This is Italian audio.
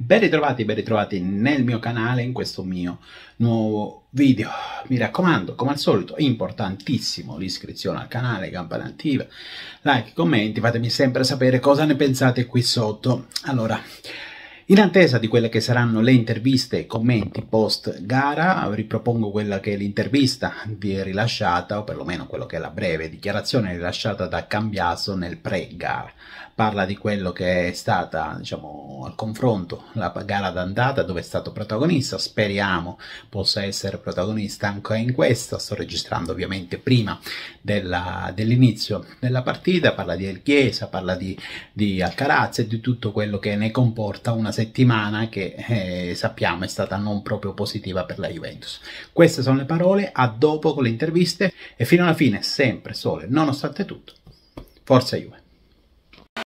Ben ritrovati, ben ritrovati nel mio canale, in questo mio nuovo video. Mi raccomando, come al solito, è importantissimo l'iscrizione al canale, campana attiva, like, commenti, fatemi sempre sapere cosa ne pensate qui sotto. Allora, in attesa di quelle che saranno le interviste e commenti post gara, ripropongo quella che è l'intervista rilasciata, o perlomeno quello che è la breve dichiarazione rilasciata da Cambiaso nel pre-gara. Parla di quello che è stata, diciamo, al confronto la gara d'andata dove è stato protagonista, speriamo possa essere protagonista anche in questa, sto registrando ovviamente prima della, dell'inizio della partita, parla di El Chiesa, parla di, di Alcarazza e di tutto quello che ne comporta una settimana che eh, sappiamo è stata non proprio positiva per la Juventus. Queste sono le parole, a dopo con le interviste e fino alla fine, sempre sole, nonostante tutto, forza Juventus.